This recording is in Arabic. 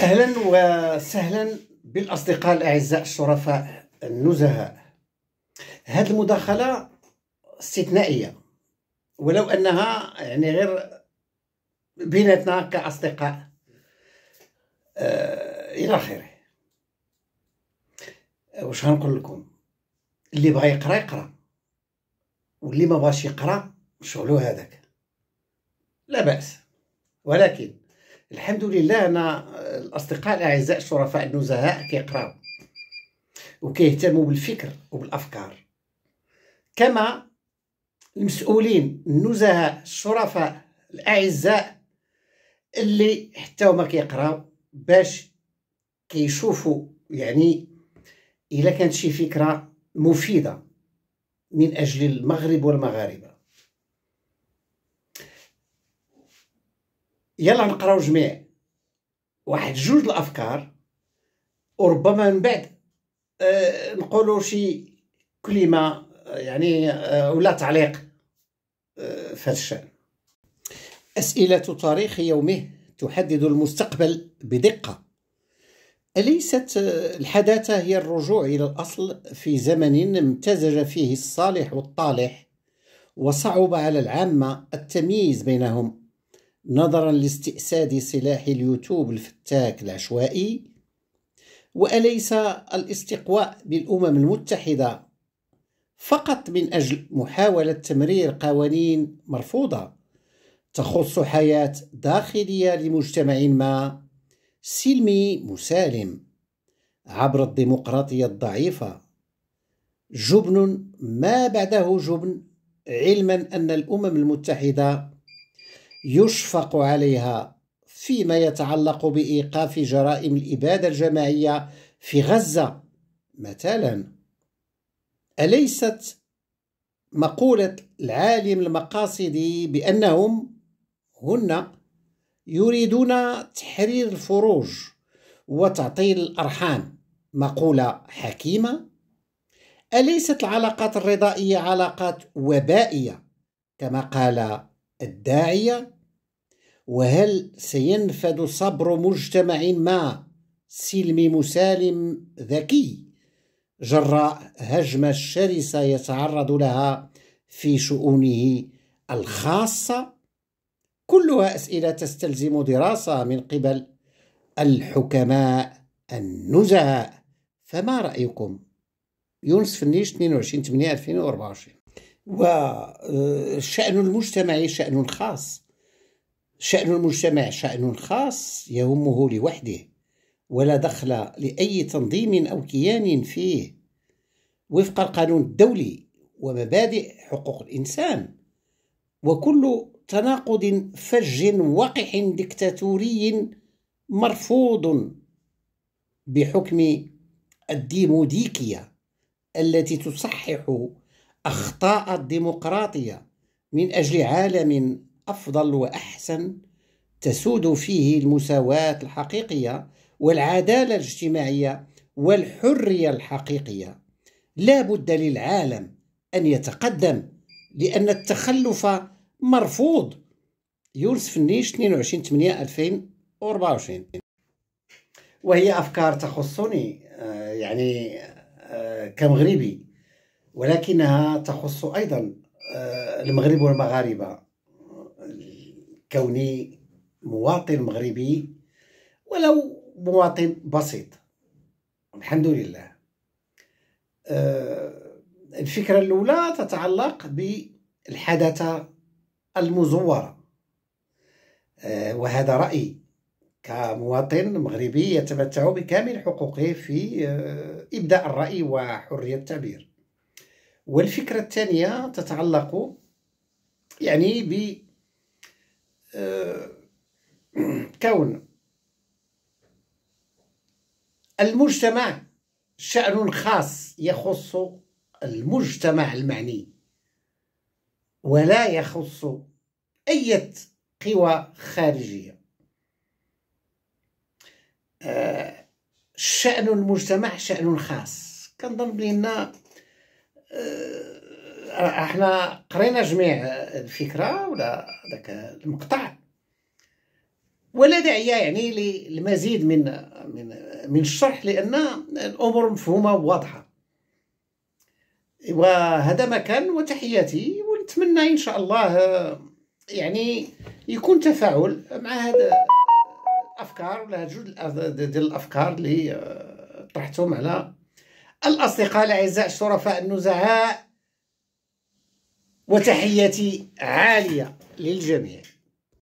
اهلا وسهلا بالاصدقاء الاعزاء الشرفاء النزهاء هذه المداخله استثنائيه ولو انها يعني غير بيناتنا كاصدقاء آه الى اخره واش غنقول لكم اللي بغى يقرا يقرا واللي ما بغاش يقرا شغلو هذاك لا باس ولكن الحمد لله انا الأصدقاء الأعزاء الشرفاء النزهاء كيقراو وكيهتموا بالفكر وبالأفكار كما المسؤولين النزهاء الشرفاء الأعزاء اللي حتى هما كيقراو باش كيشوفوا يعني إلا كانت شي فكرة مفيدة من أجل المغرب والمغاربة يلا نقراو جميع واحد جوج الافكار وربما من بعد آه، نقولوا شي كلمه آه، يعني آه، ولا تعليق في هذا الشان اسئله تاريخ يومه تحدد المستقبل بدقه اليست الحداثه هي الرجوع الى الاصل في زمن امتزج فيه الصالح والطالح وصعب على العامه التمييز بينهم نظرا لاستئساد سلاح اليوتيوب الفتاك العشوائي واليس الاستقواء بالامم المتحده فقط من اجل محاوله تمرير قوانين مرفوضه تخص حياه داخليه لمجتمع ما سلمي مسالم عبر الديمقراطيه الضعيفه جبن ما بعده جبن علما ان الامم المتحده يشفق عليها فيما يتعلق بإيقاف جرائم الإبادة الجماعية في غزة مثلا أليست مقولة العالم المقاصدي بأنهم هن يريدون تحرير الفروج وتعطيل الأرحام مقولة حكيمة؟ أليست العلاقات الرضائية علاقات وبائية كما قال الداعية وهل سينفد صبر مجتمع ما سلم مسالم ذكي جراء هجمة شرسة يتعرض لها في شؤونه الخاصة كلها أسئلة تستلزم دراسة من قبل الحكماء النزهاء فما رأيكم؟ يونس فنيش 22 8 2024 والشأن المجتمعي شأن خاص شأن المجتمع شأن خاص يهمه لوحده ولا دخل لأي تنظيم أو كيان فيه وفق القانون الدولي ومبادئ حقوق الإنسان وكل تناقض فج وقح دكتاتوري مرفوض بحكم الديموديكية التي تصحح أخطاء الديمقراطية من أجل عالم أفضل وأحسن تسود فيه المساواة الحقيقية والعدالة الاجتماعية والحرية الحقيقية لا بد للعالم أن يتقدم لأن التخلف مرفوض يونس فنيش 22 8 2024 وهي أفكار تخصني آه، يعني آه، كمغربي ولكنها تخص أيضا آه، المغرب والمغاربة كوني مواطن مغربي ولو مواطن بسيط الحمد لله آه، الفكرة الأولى تتعلق بالحداثة المزورة آه، وهذا رأيي كمواطن مغربي يتمتع بكامل حقوقه في إبداء الرأي وحرية التعبير والفكرة الثانية تتعلق يعني ب آه، كون المجتمع شأن خاص يخص المجتمع المعني ولا يخص أي قوى خارجية آه، شأن المجتمع شأن خاص كنظن بأن آه، احنا قرينا جميع الفكره ولا ذاك المقطع ولا داعيه يعني للمزيد من من من الشرح لان الامور مفهومه وواضحه وهذا ما كان وتحياتي ونتمنى ان شاء الله آه، يعني يكون تفاعل مع هذا الافكار ولا هاد جوج ديال الافكار اللي آه، طرحتهم على الأصدقاء الأعزاء الشرفاء النزهاء وتحيتي عالية للجميع